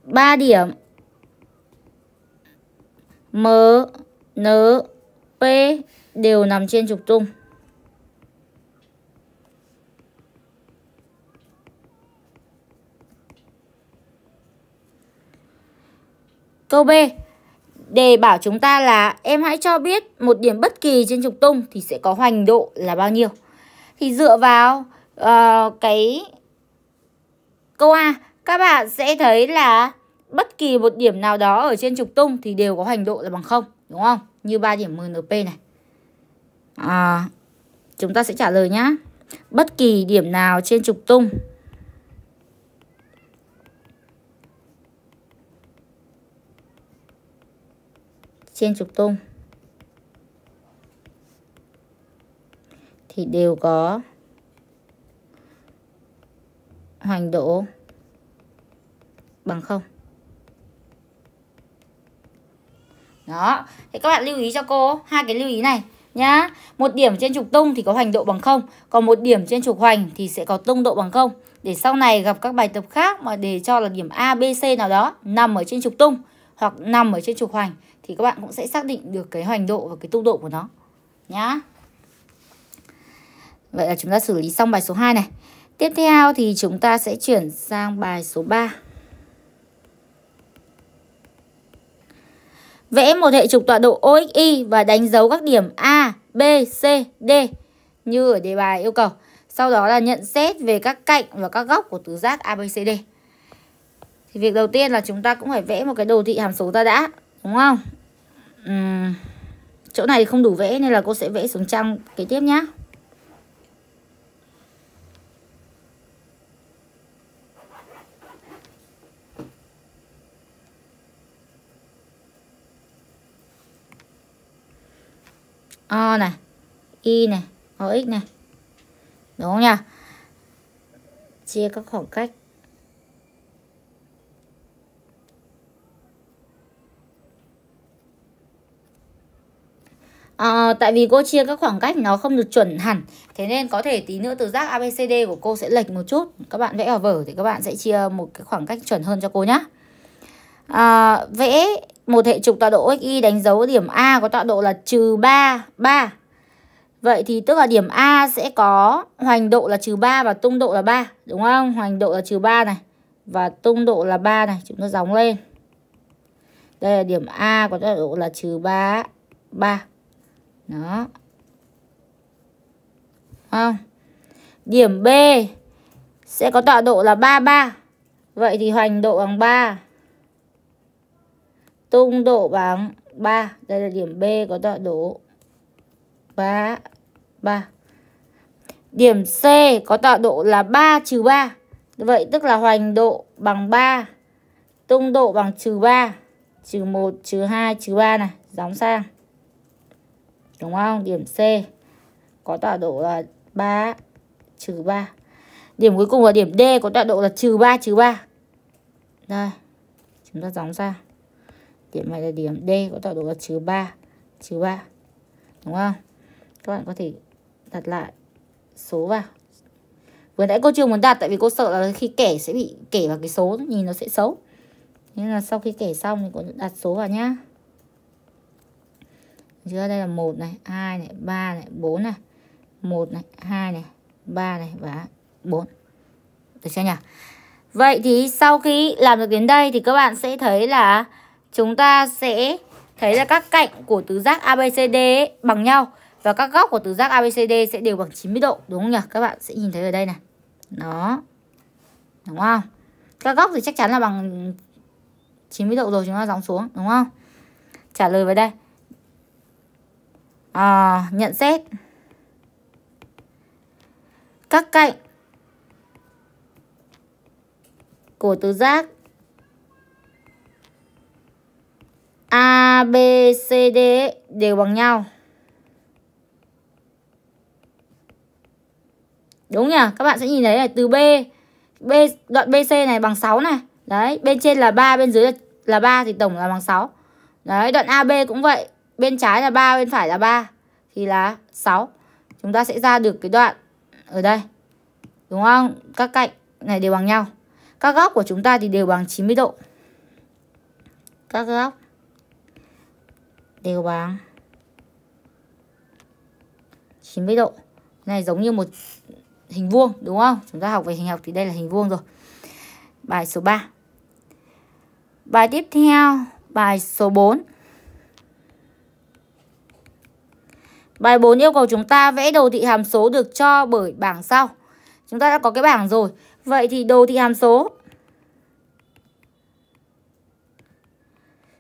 ba điểm MNP đều nằm trên trục tung. Câu B, Đề bảo chúng ta là em hãy cho biết một điểm bất kỳ trên trục tung thì sẽ có hoành độ là bao nhiêu. Thì dựa vào uh, cái câu A, các bạn sẽ thấy là bất kỳ một điểm nào đó ở trên trục tung thì đều có hoành độ là bằng không đúng không? Như ba điểm MNP này. À, chúng ta sẽ trả lời nhá. Bất kỳ điểm nào trên trục tung trên trục tung thì đều có hoành độ bằng không đó thì các bạn lưu ý cho cô hai cái lưu ý này nhá một điểm trên trục tung thì có hoành độ bằng không còn một điểm trên trục hoành thì sẽ có tung độ bằng không để sau này gặp các bài tập khác mà để cho là điểm a b c nào đó nằm ở trên trục tung hoặc nằm ở trên trục hoành thì các bạn cũng sẽ xác định được cái hoành độ và cái tu độ của nó nhá vậy là chúng ta xử lý xong bài số 2 này tiếp theo thì chúng ta sẽ chuyển sang bài số 3 Vẽ một hệ trục tọa độ OXY và đánh dấu các điểm A, B, C, D như ở đề bài yêu cầu. Sau đó là nhận xét về các cạnh và các góc của tứ giác ABCD. Thì việc đầu tiên là chúng ta cũng phải vẽ một cái đồ thị hàm số ta đã, đúng không? uhm, chỗ này không đủ vẽ nên là cô sẽ vẽ xuống trang kế tiếp nhá O này Y này OX này đúng không nhỉ chia các khoảng cách à, tại vì cô chia các khoảng cách nó không được chuẩn hẳn thế nên có thể tí nữa từ giác abcd của cô sẽ lệch một chút các bạn vẽ vào vở thì các bạn sẽ chia một cái khoảng cách chuẩn hơn cho cô nhé à, ờ, vẽ một hệ trục tọa độ xy đánh dấu điểm a có tọa độ là trừ ba ba Vậy thì tức là điểm A sẽ có hoành độ là trừ 3 và tung độ là 3. Đúng không? Hoành độ là trừ 3 này. Và tung độ là 3 này. Chúng ta dóng lên. Đây là điểm A có tọa độ là trừ 3. 3 đó không điểm B sẽ có tọa độ là 33 vậy thì hoành độ bằng 3 tung độ bằng 3 đây là điểm B có tọa độ 3 3 điểm C có tọa độ là 3 trừ 3 vậy tức là hoành độ bằng 3 tung độ bằng trừ 3 trừ 1 trừ 2 trừ 3 này giống sang đúng không điểm C có tọa độ là 3 trừ 3 điểm cuối cùng là điểm D có tọa độ là trừ 3 trừ 3 đây chúng ta dóng ra điểm này là điểm D có tọa độ là trừ 3 trừ 3 đúng không các bạn có thể đặt lại số vào vừa nãy cô chưa muốn đặt tại vì cô sợ là khi kẻ sẽ bị kẻ vào cái số nhìn nó sẽ xấu nên là sau khi kẻ xong thì cô đặt số vào nhá chưa đây là một này hai này ba này bốn này một này hai này ba này và bốn được chưa nhỉ vậy thì sau khi làm được đến đây thì các bạn sẽ thấy là chúng ta sẽ thấy là các cạnh của tứ giác ABCD bằng nhau và các góc của tứ giác ABCD sẽ đều bằng 90 độ đúng không nhỉ? Các bạn sẽ nhìn thấy ở đây này. Đó. Đúng không? Các góc thì chắc chắn là bằng 90 độ rồi chúng ta gióng xuống đúng không? Trả lời vào đây à, nhận xét các cạnh của tứ giác A, B, C, D đều bằng nhau. Đúng nhỉ? Các bạn sẽ nhìn thấy là từ B, B đoạn BC này bằng 6 này. Đấy, bên trên là 3, bên dưới là, là 3 thì tổng là bằng 6. Đấy, đoạn AB cũng vậy bên trái là 3 bên phải là 3 thì là 6 chúng ta sẽ ra được cái đoạn ở đây đúng không các cạnh này đều bằng nhau các góc của chúng ta thì đều bằng 90 độ các góc đều bằng 90 độ này giống như một hình vuông đúng không chúng ta học về hình học thì đây là hình vuông rồi bài số 3 bài tiếp theo bài số 4 Bài 4 yêu cầu chúng ta vẽ đồ thị hàm số được cho bởi bảng sau. Chúng ta đã có cái bảng rồi. Vậy thì đồ thị hàm số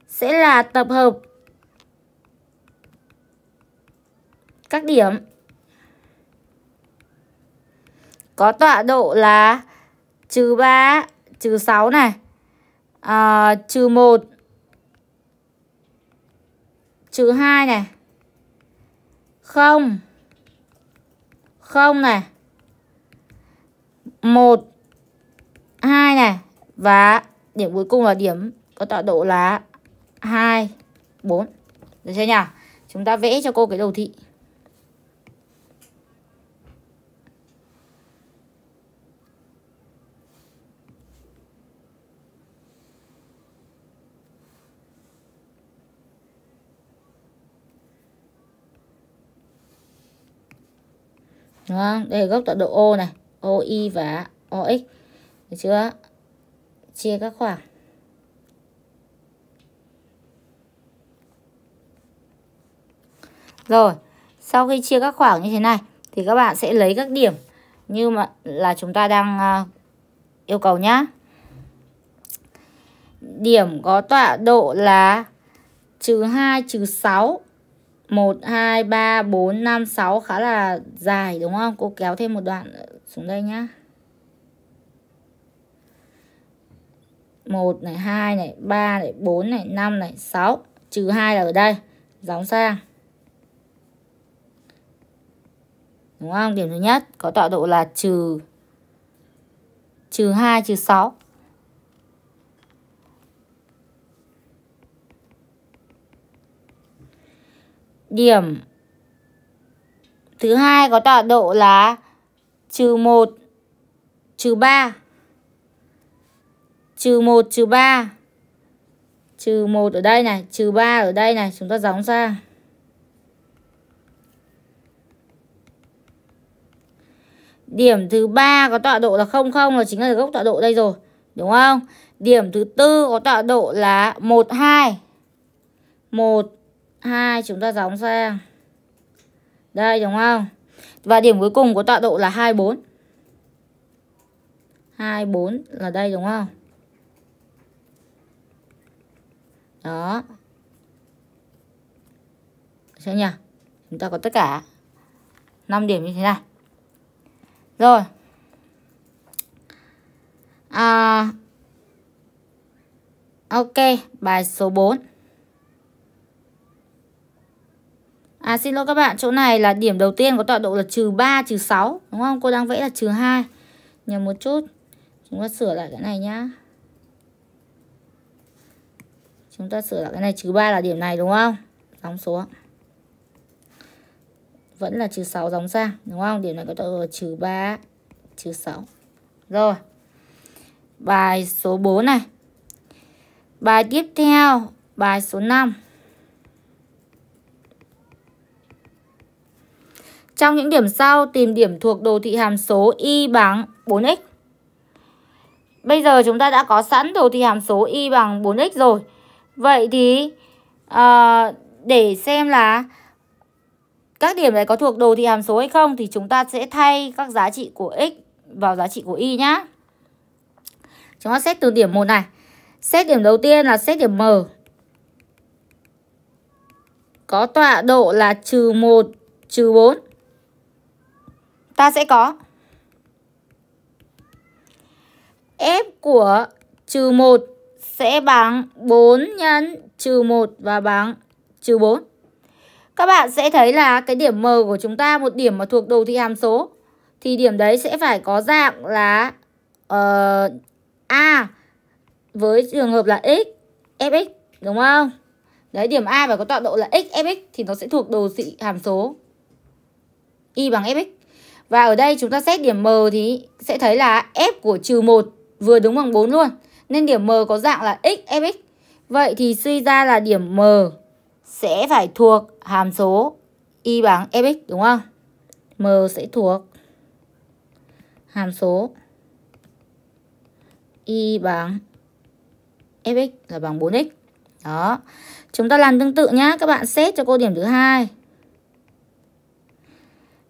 sẽ là tập hợp các điểm có tọa độ là trừ 3, trừ 6 này, à, trừ 1, trừ 2 này, không không này một hai này và điểm cuối cùng là điểm có tọa độ là hai bốn được chưa nhỉ chúng ta vẽ cho cô cái đồ thị Đó, vâng, đây là góc tọa độ O này, OI và OX. Được chưa? Chia các khoảng. Rồi, sau khi chia các khoảng như thế này thì các bạn sẽ lấy các điểm như mà là chúng ta đang à, yêu cầu nhá. Điểm có tọa độ là trừ 2, trừ 6 1, 2, 3, 4, 5, 6 khá là dài đúng không? Cô kéo thêm một đoạn xuống đây nhá. 1 này, 2 này, 3 này, 4 này, 5 này, 6. Trừ 2 là ở đây. Gióng sang. Đúng không? Điểm thứ nhất có tọa độ là trừ trừ 2, trừ 6. điểm thứ hai có tọa độ là trừ 1 trừ 3 trừ 1 trừ 3 trừ 1 ở đây này trừ 3 ở đây này chúng ta gióng ra Điểm thứ ba có tọa độ là 0 0 là chính là gốc tọa độ đây rồi, đúng không? Điểm thứ tư có tọa độ là 1 2. 1 2 chúng ta gióng ra đây đúng không và điểm cuối cùng của tọa độ là 24 24 là đây đúng không đó xem nhỉ chúng ta có tất cả 5 điểm như thế này rồi à, ok bài số 4 À xin lỗi các bạn, chỗ này là điểm đầu tiên có tọa độ là trừ 3, trừ 6 Đúng không? Cô đang vẽ là trừ 2 Nhầm một chút Chúng ta sửa lại cái này nhá Chúng ta sửa lại cái này trừ 3 là điểm này đúng không? Đóng số Vẫn là trừ 6 giống ra Đúng không? Điểm này có tọa độ là trừ 3, trừ 6 Rồi Bài số 4 này Bài tiếp theo Bài số 5 Trong những điểm sau, tìm điểm thuộc đồ thị hàm số y bằng 4x. Bây giờ chúng ta đã có sẵn đồ thị hàm số y bằng 4x rồi. Vậy thì à, để xem là các điểm này có thuộc đồ thị hàm số hay không thì chúng ta sẽ thay các giá trị của x vào giá trị của y nhé Chúng ta xét từ điểm một này. Xét điểm đầu tiên là xét điểm m. Có tọa độ là trừ 1, trừ 4 ta sẽ có f của trừ 1 sẽ bằng 4 nhân trừ 1 và bằng trừ 4. Các bạn sẽ thấy là cái điểm M của chúng ta một điểm mà thuộc đồ thị hàm số thì điểm đấy sẽ phải có dạng là uh, A với trường hợp là x fx đúng không? Đấy điểm A phải có tọa độ là x fx thì nó sẽ thuộc đồ thị hàm số y bằng fx. Và ở đây chúng ta xét điểm M thì sẽ thấy là f của trừ 1 vừa đúng bằng 4 luôn. Nên điểm M có dạng là x fx. Vậy thì suy ra là điểm M sẽ phải thuộc hàm số y bằng fx đúng không? M sẽ thuộc hàm số y bằng fx là bằng 4x. Đó. Chúng ta làm tương tự nhá, các bạn xét cho cô điểm thứ hai.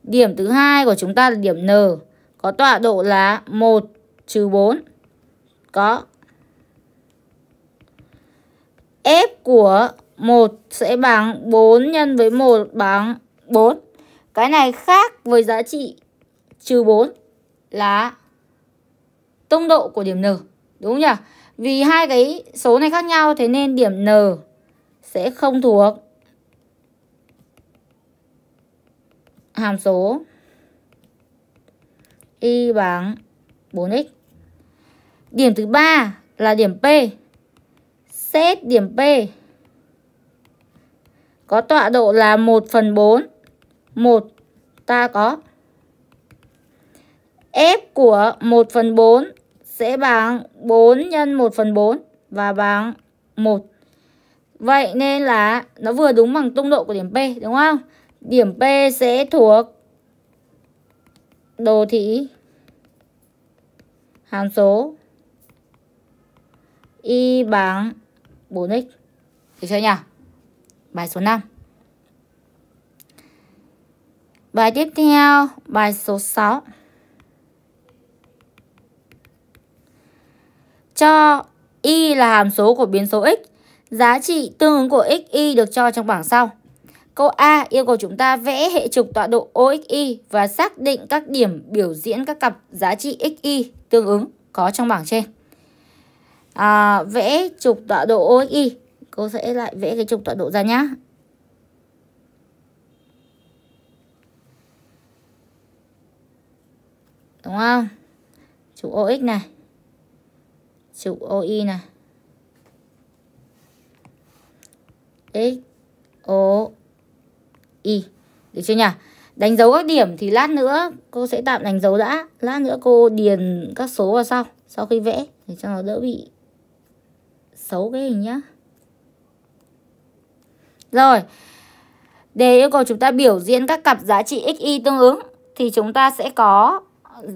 Điểm thứ hai của chúng ta là điểm N có tọa độ là 1 trừ 4. Có. F của 1 sẽ bằng 4 nhân với 1 bằng 4. Cái này khác với giá trị trừ 4 là tung độ của điểm N. Đúng không nhỉ? Vì hai cái số này khác nhau thế nên điểm N sẽ không thuộc hàm số y bằng 4x. Điểm thứ ba là điểm P. Xét điểm P có tọa độ là 1 phần 4. 1 ta có F của 1 phần 4 sẽ bằng 4 nhân 1 phần 4 và bằng 1. Vậy nên là nó vừa đúng bằng tung độ của điểm P đúng không? Điểm P sẽ thuộc đồ thị hàm số y bằng 4x. Được chưa nhỉ? Bài số 5. Bài tiếp theo, bài số 6. Cho y là hàm số của biến số x, giá trị tương ứng của x y được cho trong bảng sau. Câu A yêu cầu chúng ta vẽ hệ trục tọa độ OXY và xác định các điểm biểu diễn các cặp giá trị XY tương ứng có trong bảng trên. À, vẽ trục tọa độ OXY. Cô sẽ lại vẽ cái trục tọa độ ra nhá. Đúng không? Trục OX này. Trục OY này. X O y được chưa nhỉ đánh dấu các điểm thì lát nữa cô sẽ tạm đánh dấu đã lát nữa cô điền các số vào sau sau khi vẽ để cho nó đỡ bị xấu cái hình nhá rồi đề yêu cầu chúng ta biểu diễn các cặp giá trị x y tương ứng thì chúng ta sẽ có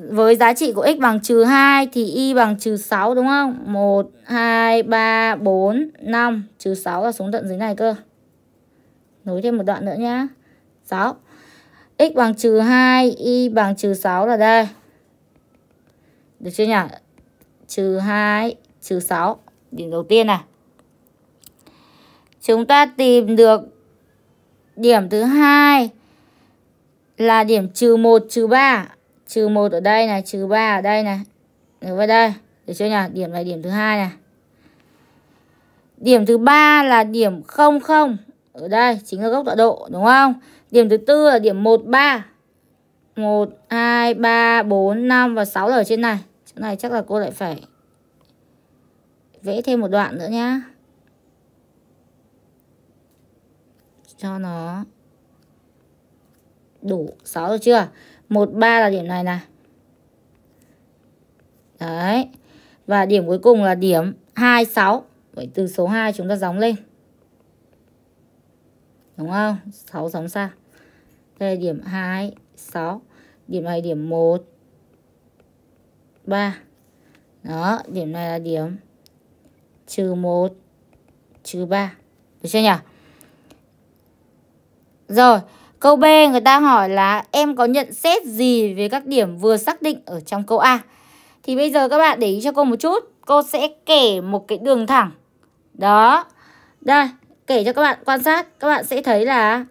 với giá trị của x bằng trừ 2 thì y bằng trừ 6 đúng không? 1, 2, 3, 4, 5, trừ 6 là xuống tận dưới này cơ nối thêm một đoạn nữa nhá 6 x bằng trừ 2 y bằng trừ 6 là đây được chưa nhỉ trừ 2 trừ 6 điểm đầu tiên này chúng ta tìm được điểm thứ hai là điểm trừ 1 trừ 3 trừ 1 ở đây này trừ 3 ở đây này được vào đây được chưa nhỉ điểm này điểm thứ hai này điểm thứ ba là điểm 0 0 ở đây chính là góc tọa độ đúng không điểm thứ tư là điểm 13 1 2 3 4 5 và 6 là ở trên này chỗ này chắc là cô lại phải vẽ thêm một đoạn nữa nhá cho nó đủ 6 rồi chưa 13 là điểm này này đấy và điểm cuối cùng là điểm 26 vậy từ số 2 chúng ta gióng lên đúng không 6 sóng xa đây là điểm 2 6 điểm này điểm 1 3 đó điểm này là điểm trừ 1 trừ 3 được chưa nhỉ rồi câu B người ta hỏi là em có nhận xét gì về các điểm vừa xác định ở trong câu A thì bây giờ các bạn để ý cho cô một chút cô sẽ kể một cái đường thẳng đó đây kể cho các bạn quan sát các bạn sẽ thấy là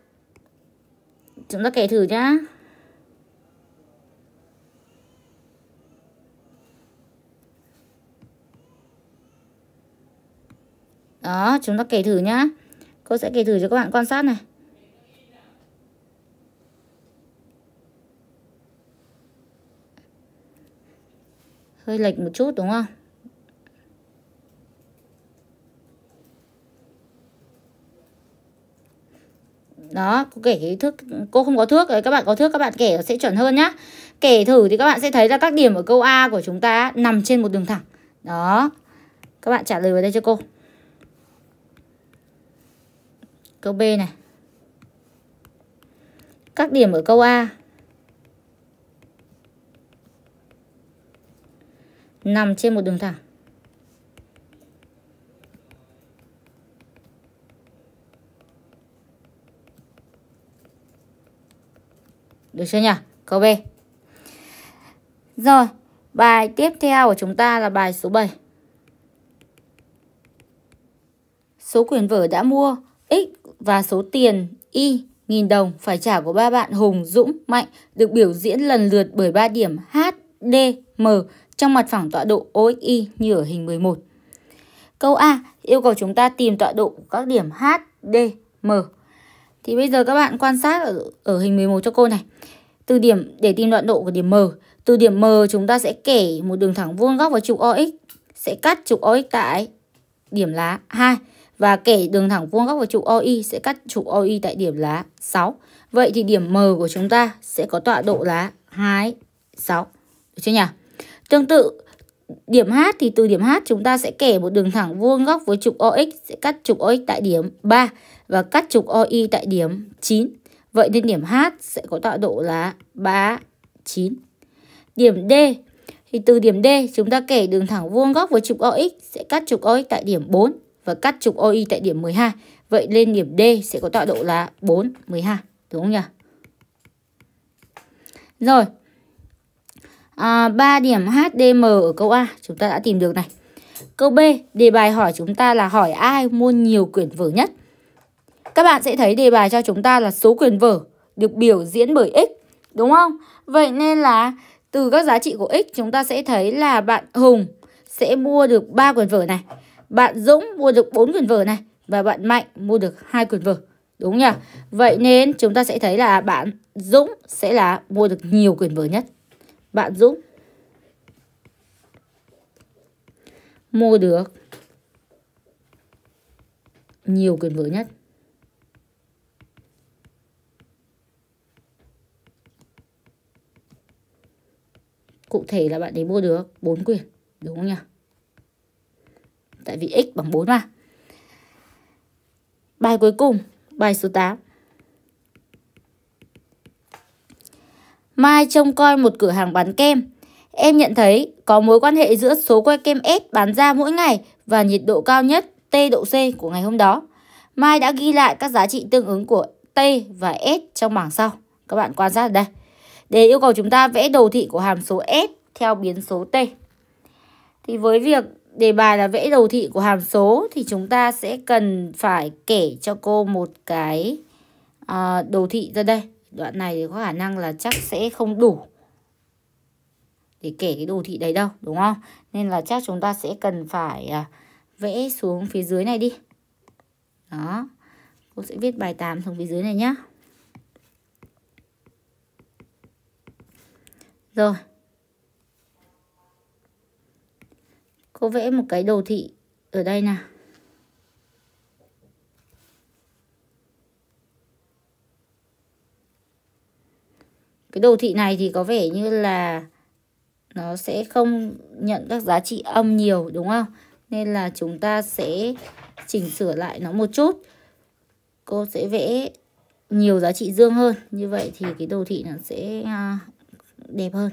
chúng ta kể thử nhá đó chúng ta kể thử nhá cô sẽ kể thử cho các bạn quan sát này hơi lệch một chút đúng không đó cô kể cái thước cô không có thước các bạn có thước các bạn kể sẽ chuẩn hơn nhá kể thử thì các bạn sẽ thấy là các điểm ở câu a của chúng ta nằm trên một đường thẳng đó các bạn trả lời vào đây cho cô câu b này các điểm ở câu a nằm trên một đường thẳng Được chưa nhỉ? Câu B. Rồi, bài tiếp theo của chúng ta là bài số 7. Số quyền vở đã mua X và số tiền Y nghìn đồng phải trả của ba bạn Hùng, Dũng, Mạnh được biểu diễn lần lượt bởi ba điểm H, D, M trong mặt phẳng tọa độ OXY như ở hình 11. Câu A yêu cầu chúng ta tìm tọa độ các điểm H, D, M. Thì bây giờ các bạn quan sát ở, ở hình 11 cho cô này. Từ điểm để tìm đoạn độ của điểm M, từ điểm M chúng ta sẽ kẻ một đường thẳng vuông góc vào trục OX, sẽ cắt trục OX tại điểm lá 2 và kẻ đường thẳng vuông góc vào trục OI sẽ cắt trục OI tại điểm lá 6. Vậy thì điểm M của chúng ta sẽ có tọa độ là 2 6. Được chưa nhỉ? Tương tự điểm H thì từ điểm H chúng ta sẽ kẻ một đường thẳng vuông góc với trục OX sẽ cắt trục OX tại điểm 3 và cắt trục OI tại điểm 9. Vậy nên điểm H sẽ có tọa độ là 39. Điểm D thì từ điểm D chúng ta kẻ đường thẳng vuông góc với trục OX sẽ cắt trục OX tại điểm 4 và cắt trục OY tại điểm 12. Vậy lên điểm D sẽ có tọa độ là 4, 12. Đúng không nhỉ? Rồi. À, 3 điểm HDM ở câu A chúng ta đã tìm được này. Câu B, đề bài hỏi chúng ta là hỏi ai mua nhiều quyển vở nhất. Các bạn sẽ thấy đề bài cho chúng ta là số quyền vở được biểu diễn bởi x, đúng không? Vậy nên là từ các giá trị của x chúng ta sẽ thấy là bạn Hùng sẽ mua được 3 quyền vở này, bạn Dũng mua được 4 quyền vở này và bạn Mạnh mua được hai quyền vở. Đúng nhỉ? Vậy nên chúng ta sẽ thấy là bạn Dũng sẽ là mua được nhiều quyền vở nhất. Bạn Dũng mua được nhiều quyền vở nhất. Cụ thể là bạn ấy mua được 4 quyền, đúng không nhỉ? Tại vì x bằng 4 mà. Bài cuối cùng, bài số 8. Mai trông coi một cửa hàng bán kem. Em nhận thấy có mối quan hệ giữa số que kem S bán ra mỗi ngày và nhiệt độ cao nhất T độ C của ngày hôm đó. Mai đã ghi lại các giá trị tương ứng của T và S trong bảng sau. Các bạn quan sát ở đây để yêu cầu chúng ta vẽ đồ thị của hàm số S theo biến số T. Thì với việc đề bài là vẽ đồ thị của hàm số thì chúng ta sẽ cần phải kể cho cô một cái à, đồ thị ra đây. Đoạn này thì có khả năng là chắc sẽ không đủ để kể cái đồ thị đấy đâu, đúng không? Nên là chắc chúng ta sẽ cần phải à, vẽ xuống phía dưới này đi. Đó. Cô sẽ viết bài 8 xuống phía dưới này nhé rồi cô vẽ một cái đồ thị ở đây nè, cái đồ thị này thì có vẻ như là nó sẽ không nhận các giá trị âm nhiều đúng không nên là chúng ta sẽ chỉnh sửa lại nó một chút cô sẽ vẽ nhiều giá trị dương hơn như vậy thì cái đồ thị nó sẽ à, đẹp hơn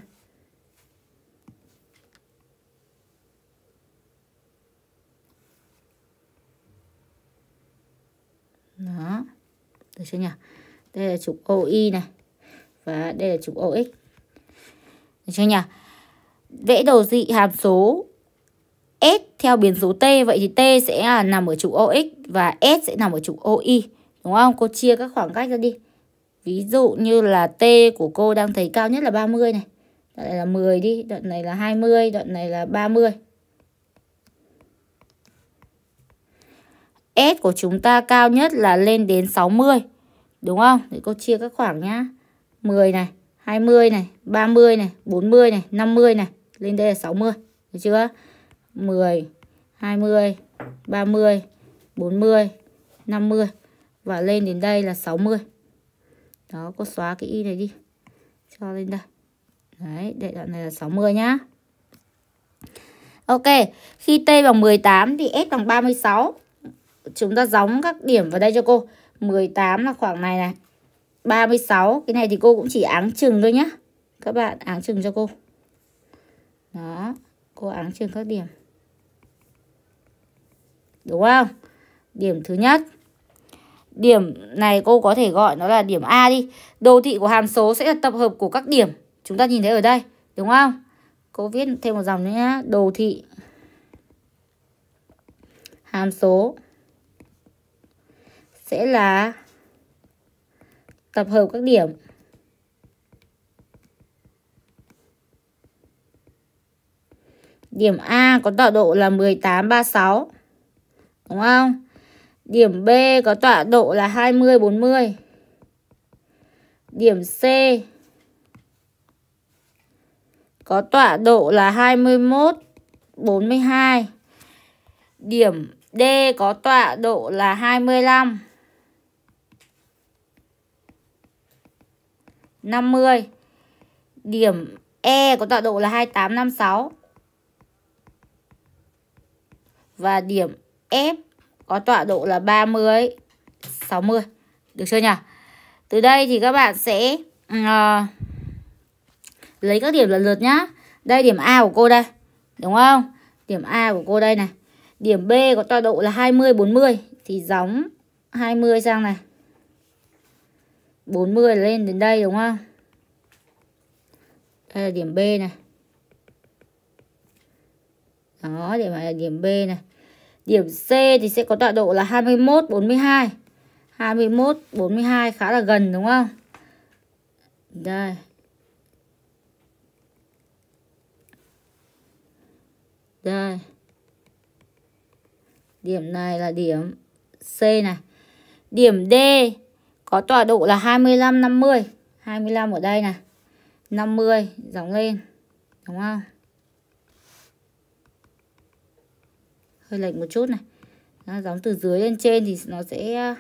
đó được chưa nhỉ đây là trục OI này và đây là trục OX được chưa nhỉ vẽ đồ dị hàm số S theo biến số T vậy thì T sẽ nằm ở trục OX và S sẽ nằm ở trục OI đúng không cô chia các khoảng cách ra đi Ví dụ như là T của cô đang thấy cao nhất là 30 này. Đoạn này là 10 đi, đoạn này là 20, đoạn này là 30. S của chúng ta cao nhất là lên đến 60. Đúng không? Để cô chia các khoảng nhá. 10 này, 20 này, 30 này, 40 này, 50 này, lên đây là 60. Được chưa? 10, 20, 30, 40, 50 và lên đến đây là 60 đó cô xóa cái y này đi cho lên đây đấy để đoạn này là 60 nhá Ok, khi T bằng 18 thì S bằng 36 Chúng ta gióng các điểm vào đây cho cô 18 là khoảng này này 36, cái này thì cô cũng chỉ áng chừng thôi nhá Các bạn áng chừng cho cô Đó, cô áng chừng các điểm Đúng không? Điểm thứ nhất Điểm này cô có thể gọi nó là điểm A đi. Đồ thị của hàm số sẽ là tập hợp của các điểm chúng ta nhìn thấy ở đây, đúng không? Cô viết thêm một dòng nữa nhá, đồ thị hàm số sẽ là tập hợp các điểm Điểm A có tọa độ là 1836. Đúng không? Điểm B có tọa độ là 20-40. Điểm C có tọa độ là 21 42. Điểm D có tọa độ là 25 50. Điểm E có tọa độ là 2856. Và điểm F có tọa độ là 30 60 được chưa nhỉ từ đây thì các bạn sẽ uh, lấy các điểm lần lượt nhá đây điểm A của cô đây đúng không điểm A của cô đây này điểm B có tọa độ là 20 40 thì gióng 20 sang này 40 lên đến đây đúng không đây là điểm B này đó điểm này là điểm B này Điểm C thì sẽ có tọa độ là 21, 42. 21, 42 khá là gần đúng không? Đây. Đây. Điểm này là điểm C này. Điểm D có tọa độ là 25, 50. 25 ở đây này. 50 dòng lên. Đúng không? hơi lệch một chút này nó giống từ dưới lên trên thì nó sẽ à,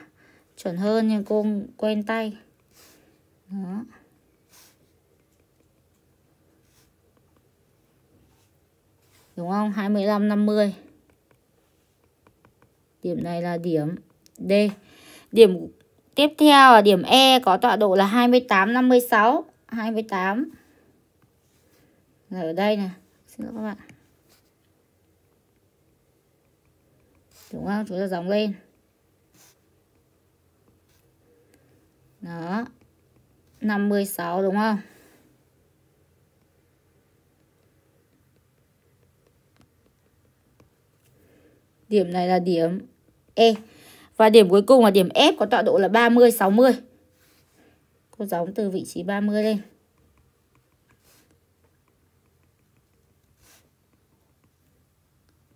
chuẩn hơn nhưng cô quen tay đó đúng không 25 50 điểm này là điểm D điểm tiếp theo là điểm E có tọa độ là 28 56 28 rồi ở đây nè, xin lỗi các bạn đúng không chúng ta dòng lên đó 56 đúng không điểm này là điểm E và điểm cuối cùng là điểm F có tọa độ là 30 60 cô gióng từ vị trí 30 lên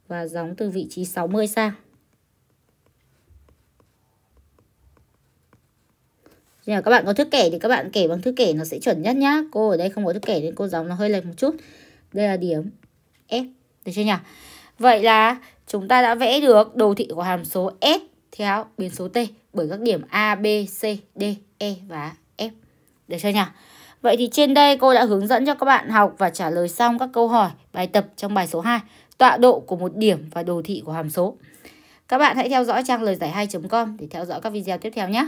và gióng từ vị trí 60 sang Nên là các bạn có thước kẻ thì các bạn kể bằng thước kẻ nó sẽ chuẩn nhất nhá. Cô ở đây không có thước kẻ nên cô giáo nó hơi lệch một chút. Đây là điểm F. Được chưa nhỉ? Vậy là chúng ta đã vẽ được đồ thị của hàm số S theo biến số T bởi các điểm A, B, C, D, E và F. Được chưa nhỉ? Vậy thì trên đây cô đã hướng dẫn cho các bạn học và trả lời xong các câu hỏi bài tập trong bài số 2, tọa độ của một điểm và đồ thị của hàm số. Các bạn hãy theo dõi trang lời giải 2.com để theo dõi các video tiếp theo nhé.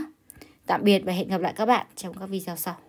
Tạm biệt và hẹn gặp lại các bạn trong các video sau.